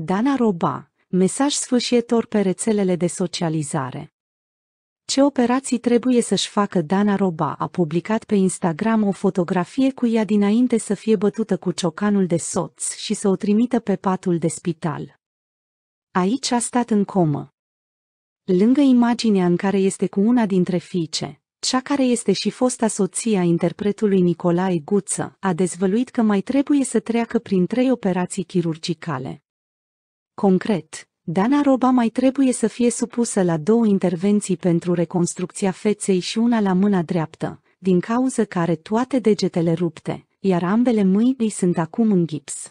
Dana Roba, mesaj sfârșietor pe rețelele de socializare. Ce operații trebuie să-și facă Dana Roba a publicat pe Instagram o fotografie cu ea dinainte să fie bătută cu ciocanul de soț și să o trimită pe patul de spital. Aici a stat în comă. Lângă imaginea în care este cu una dintre fiice, cea care este și fosta soție a interpretului Nicolae Guță, a dezvăluit că mai trebuie să treacă prin trei operații chirurgicale. Concret, Dana Roba mai trebuie să fie supusă la două intervenții pentru reconstrucția feței și una la mâna dreaptă, din cauză care toate degetele rupte, iar ambele mâini sunt acum în gips.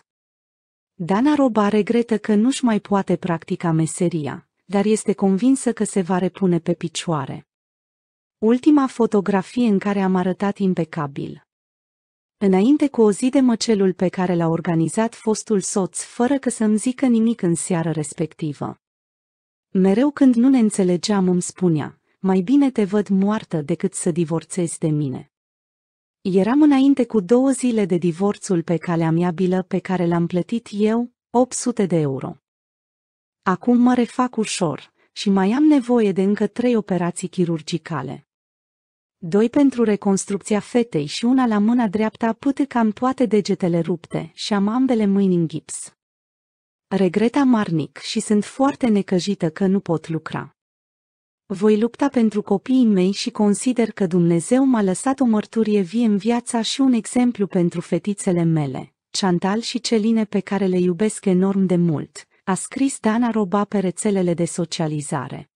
Dana Roba regretă că nu-și mai poate practica meseria, dar este convinsă că se va repune pe picioare. Ultima fotografie în care am arătat impecabil, Înainte cu o zi de măcelul pe care l-a organizat fostul soț fără că să-mi zică nimic în seara respectivă. Mereu când nu ne înțelegeam îmi spunea, mai bine te văd moartă decât să divorțezi de mine. Eram înainte cu două zile de divorțul pe calea bilă pe care l-am plătit eu, 800 de euro. Acum mă refac ușor și mai am nevoie de încă trei operații chirurgicale doi pentru reconstrucția fetei și una la mâna dreaptă apâtă cam toate degetele rupte și am ambele mâini în gips. Regret amarnic și sunt foarte necăjită că nu pot lucra. Voi lupta pentru copiii mei și consider că Dumnezeu m-a lăsat o mărturie vie în viața și un exemplu pentru fetițele mele, Chantal și Celine pe care le iubesc enorm de mult, a scris Dana Roba pe rețelele de socializare.